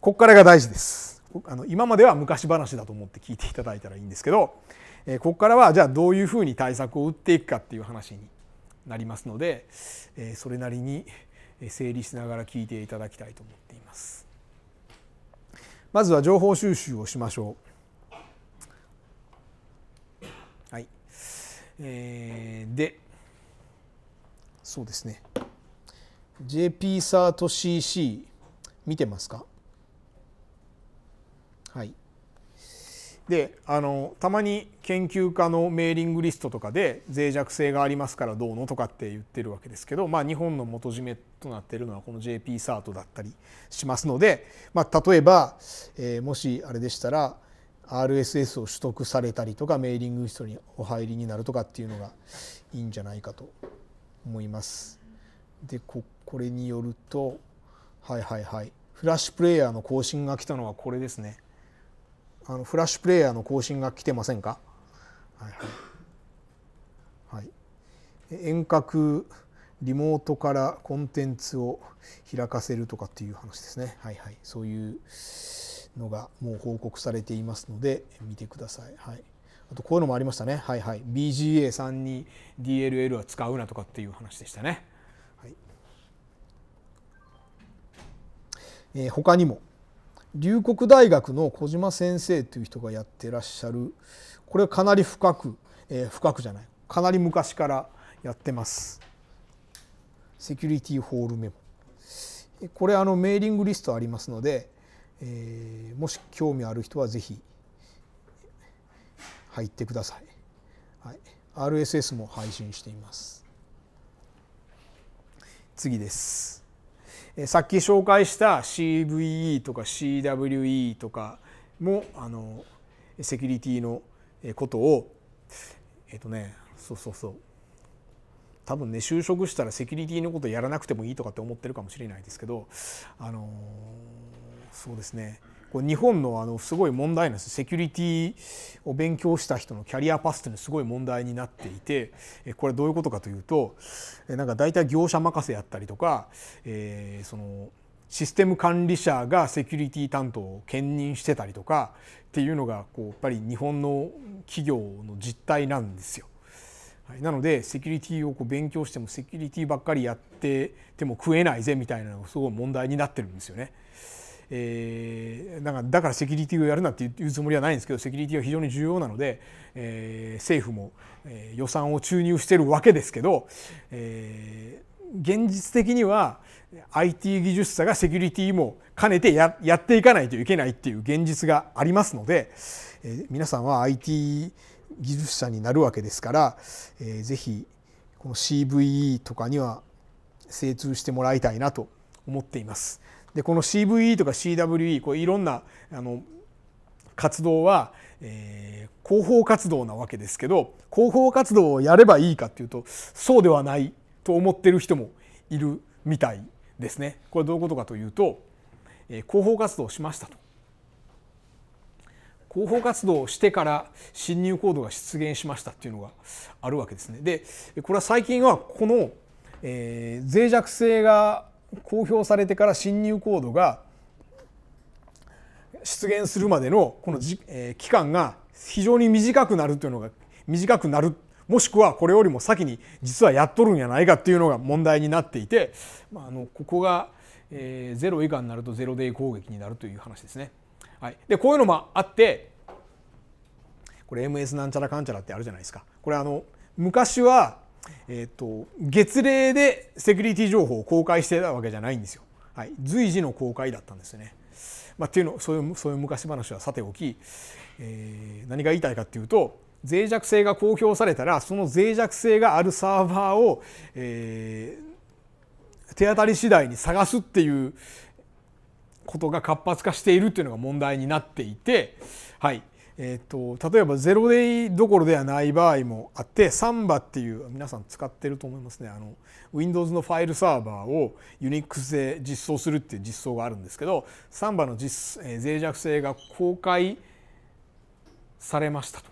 ここからが大事ですあの今までは昔話だと思って聞いていただいたらいいんですけど、えー、ここからはじゃあどういうふうに対策を打っていくかっていう話になりますので、えー、それなりに整理しながら聞いていただきたいと思っています。まずは情報収集をしましょう。はい、えー、でそうですね JPSARTCC 見てますかであのたまに研究家のメーリングリストとかで脆弱性がありますからどうのとかって言ってるわけですけど、まあ、日本の元締めとなっているのはこの JPSART だったりしますので、まあ、例えば、えー、もしあれでしたら RSS を取得されたりとかメーリングリストにお入りになるとかっていうのがいいんじゃないかと思います。でここれによるとはいはいはいフラッシュプレイヤーの更新が来たのはこれですね。あのフラッシュプレイヤーの更新が来てませんか、はいはい、遠隔リモートからコンテンツを開かせるとかっていう話ですね、はいはい、そういうのがもう報告されていますので見てください。はいあとこういうのもありましたね。はいはい。BGA さんに DLL は使うなとかっていう話でしたね。はい。えー、他にも龍谷大学の小島先生という人がやってらっしゃるこれかなり深く、えー、深くじゃないかなり昔からやってます。セキュリティホールメモこれあのメーリングリストありますので、えー、もし興味ある人は是非入ってください、はい、RSS も配信しています次ですさっき紹介した CVE とか CWE とかもあのセキュリティのことをえっ、とねそうそうそう多分ね就職したらセキュリティのことやらなくてもいいとかって思ってるかもしれないですけどあのそうですねこう日本のあのすごい問題なんですセキュリティを勉強した人のキャリアパスというのはすごい問題になっていてこれどういうことかというとなんか大体業者任せやったりとか、えー、そのシステム管理者がセキュリティ担当を兼任してたりとかっていうのがこうやっぱり日本の企業の実態なんですよ。なのでセキュリティをこう勉強してもセキュリティばっかりやってても食えないぜみたいなのがすごい問題になってるんですよね。えー、だからだからセキュリティをやるなっていうつもりはないんですけどセキュリティは非常に重要なので、えー、政府も、えー、予算を注入してるわけですけど、えー、現実的には IT 技術者がセキュリティも兼ねてややっていかないといけないっていう現実がありますので、えー、皆さんは IT 技術者になるわけですから、えー、ぜひこの CVE とかには精通してもらいたいなと思っています。でこの CVE とか CWE こういろんなあの活動は、えー、広報活動なわけですけど広報活動をやればいいかっていうとそうではないと思ってる人もいるみたいですね。これどういうことかというと、えー、広報活動をしましたと。広報活動をしてから侵入行動が出現しましたっていうのがあるわけですね。でこれは最近はこの、えー、脆弱性が公表されてから侵入コードが出現するまでのこのじ、えー、期間が非常に短くなるというのが短くなるもしくはこれよりも先に実はやっとるんやないかっていうのが問題になっていて、まあ、あのここが、えー、0以下になると0デイ攻撃になるという話ですね。はい、でこういうのもあってこれ MS なんちゃらかんちゃらってあるじゃないですか。これあの昔はえっと、月例でセキュリティ情報を公開してたわけじゃないんですよ。はい、随時の公開だったんですね。まあ、っていうのそういうそういう昔話はさておき、えー、何が言いたいかっていうと脆弱性が公表されたらその脆弱性があるサーバーを、えー、手当たり次第に探すっていうことが活発化しているっていうのが問題になっていて、はいえーと、例えば0デイどころではない場合もあってサンバっていう皆さん使ってると思いますねあの Windows のファイルサーバーを Unix で実装するっていう実装があるんですけどサンバの実、えー、脆弱性が公開されましたと。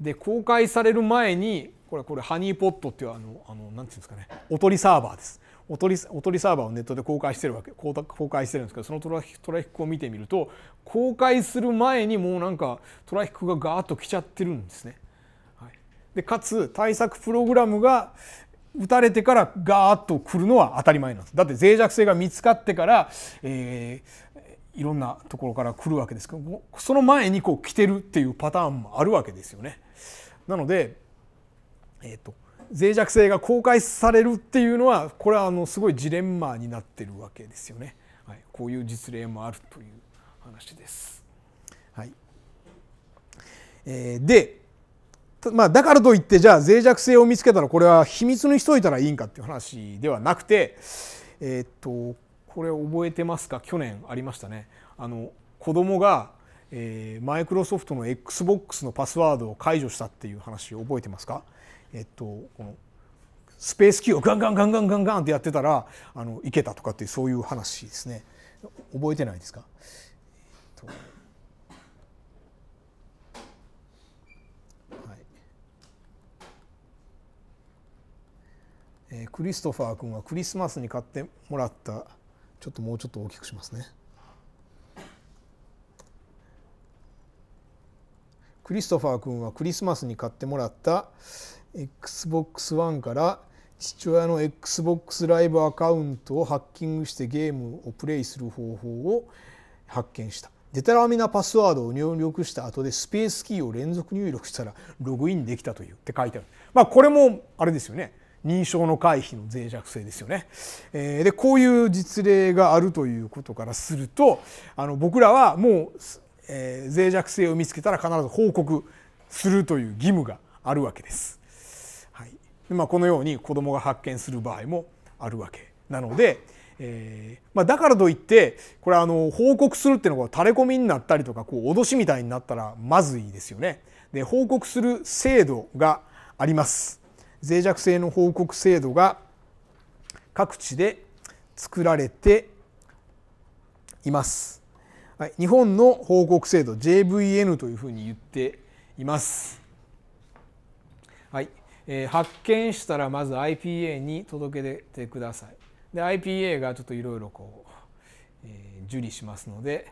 で公開される前にこれこれハニーポットっていうあのあのなんていうんですかねおとりサーバーです。おとりおとりサーバーをネットで公開してるわけ公開してるんですけどそのトラフィックを見てみると公開する前にもうなんかトラフィックがガーッと来ちゃってるんですね。はい、でかつ対策プログラムが打たれてからガーッと来るのは当たり前なんです。だって脆弱性が見つかってから、えー、いろんなところから来るわけですけどその前にこう来てるっていうパターンもあるわけですよね。なので、えーと脆弱性が公開されるっていうのはこれはあのすごいジレンマになってるわけですよね、はい、こういう実例もあるという話です。はいえー、で、まあ、だからといってじゃあ脆弱性を見つけたらこれは秘密にしといたらいいんかっていう話ではなくて、えー、っとこれ覚えてますか去年ありましたね。あの子供がマイクロソフトの XBOX のパスワードを解除したっていう話を覚えてますか、えっとこのスペースキーをガンガンガンガンガンガンってやってたらあのいけたとかっていうそういう話ですね覚えてないですか、えっとクリストファー君はクリスマスに買ってもらったちょっともうちょっと大きくしますねクリストファー君はクリスマスに買ってもらった Xbox One から父親の XBOX ライブアカウントをハッキングしてゲームをプレイする方法を発見したデタラミなパスワードを入力した後でスペースキーを連続入力したらログインできたというって書いてあるまあこれもあれですよね認証の回避の脆弱性ですよね。えー、でこういう実例があるということからするとあの僕らはもうえー、脆弱性を見つけたら必ず報告するという義務があるわけです。はいでまあ、このように子どもが発見する場合もあるわけなので、えーまあ、だからといってこれあの報告するっていうのが垂れ込みになったりとかこう脅しみたいになったらまずいですよね。で報告する制度があります。脆弱性の報告制度が各地で作られています。はい、日本の報告制度 JVN というふうに言っています。はいえー、発見したらまず IPA に届けてください。で IPA がちょっといろいろこう、えー、受理しますので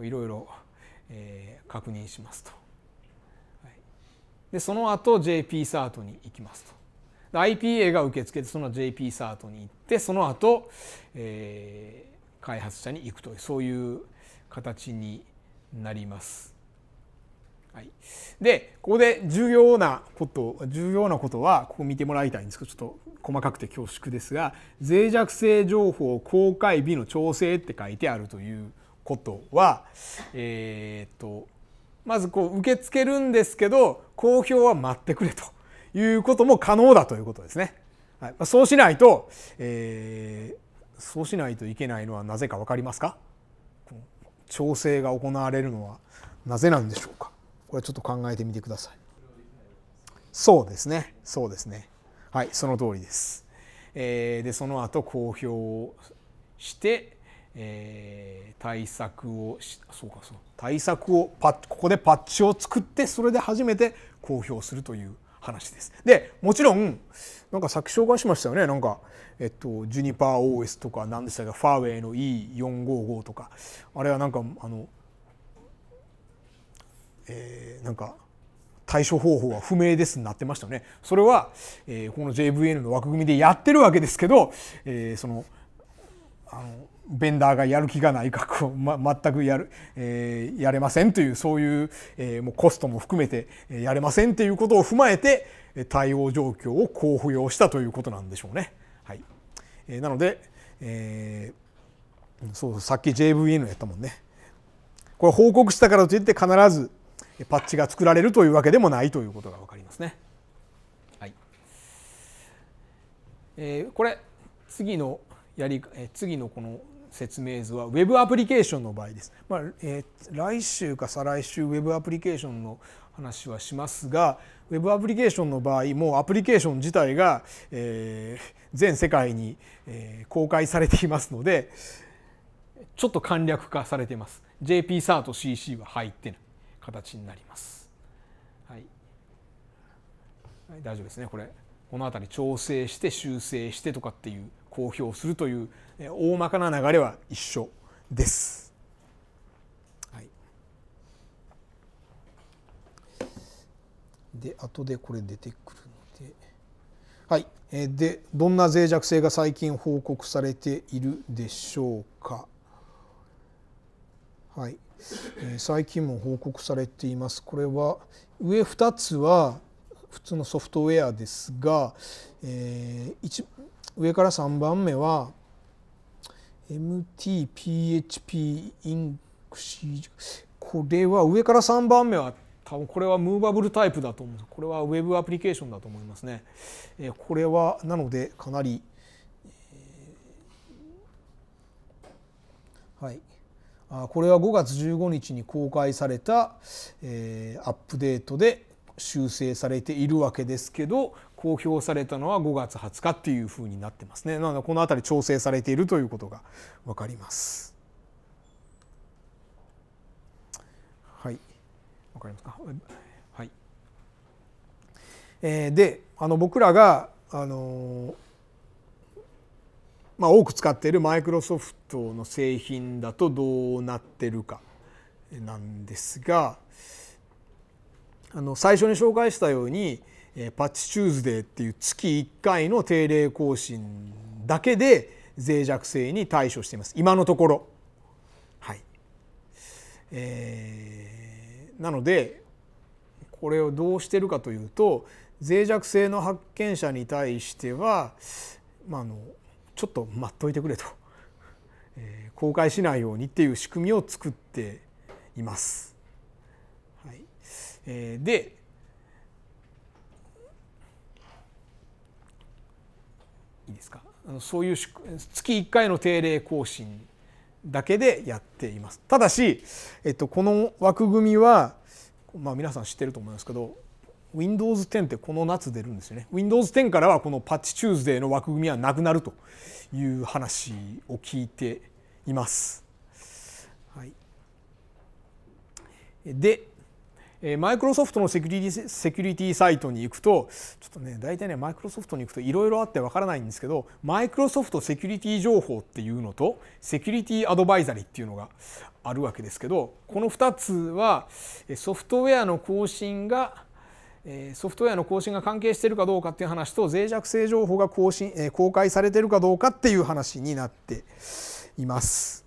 いろいろ確認しますと。はい、でその後 JPCERT に行きますと。IPA が受け付けてその JPCERT に行ってその後、えー、開発者に行くというそういう形になります。はい、でここで重要なこと重要なことはここ見てもらいたいんですけどちょっと細かくて恐縮ですが脆弱性情報公開日の調整って書いてあるということは、えー、っとまずこう受け付けるんですけど公表は待ってくれということも可能だということですね。はい、そうしないと、えー、そうしないといけないのはなぜか分かりますか調整が行われるのはなぜなんでしょうかこれちょっと考えてみてくださいそうですねそうですねはいその通りです、えー、でその後公表をして、えー、対策をしそうかそう対策をパここでパッチを作ってそれで初めて公表するという話です。でもちろんなんかさっき紹介しましたよねなんか、えっと、ジュニパー OS とか何でしたかファーウェイの E455 とかあれはなんかあの、えー、なんか対処方法は不明ですになってましたよね。それは、えー、この JVN の枠組みでやってるわけですけど、えー、そのあのベンダーがやる気がないか、ま、全くやる、えー、やれませんというそういう,、えー、もうコストも含めてやれませんということを踏まえて対応状況を公布用したということなんでしょうね。はいえー、なので、えー、そうさっき JVN やったもんね。これ報告したからといって必ずパッチが作られるというわけでもないということが分かりますね。はいえー、これ次のやり次のこの説明図は Web アプリケーションの場合です。まあ、えー、来週か再来週 Web アプリケーションの話はしますが Web アプリケーションの場合もうアプリケーション自体が、えー、全世界に、えー、公開されていますのでちょっと簡略化されています。JPSA と CC は入ってない形になります。はい、はい、大丈夫ですねこれこの辺り調整して修正してとかっていう公表するという大まかな流れは一緒です。はい、で後でこれ出てくるので。はい、でどんな脆弱性が最近報告されているでしょうか。はい、最近も報告されています。これは上2つは普通のソフトウェアですが、えー、上から3番目は MTPHP インクシこれは上から3番目は多分これはムーバブルタイプだと思うこれはウェブアプリケーションだと思いますね。これはなのでかなり、はい、これは5月15日に公開された、えアップデートで修正されているわけですけど公表されたのは5月20日っていうふうになってますねなのでこの辺り調整されているということが分かります。はい分かりますかはいえー、であの僕らがあのまあ、多く使っているマイクロソフトの製品だとどうなってるかなんですがあの最初に紹介したようにえー、パッチチューズデーっていう月1回の定例更新だけで脆弱性に対処しています今のところ。はいえー、なのでこれをどうしてるかというと脆弱性の発見者に対しては、まあ、あのちょっと待っといてくれと、えー、公開しないようにっていう仕組みを作っています。はいえー、でいいですかそういう月1回の定例更新だけでやっていますただし、えっと、この枠組みは、まあ、皆さん知ってると思いますけど Windows 10ってこの夏出るんですよね Windows 10からはこのパッチチューズデーの枠組みはなくなるという話を聞いています、はい、でマイクロソフトのセキュリティセキュリティサイトに行くとちょっとね大体ねマイクロソフトに行くといろいろあってわからないんですけどマイクロソフトセキュリティ情報っていうのとセキュリティアドバイザリーっていうのがあるわけですけどこの2つはソフトウェアの更新がソフトウェアの更新が関係しているかどうかっていう話と脆弱性情報が更新公開されているかどうかっていう話になっています。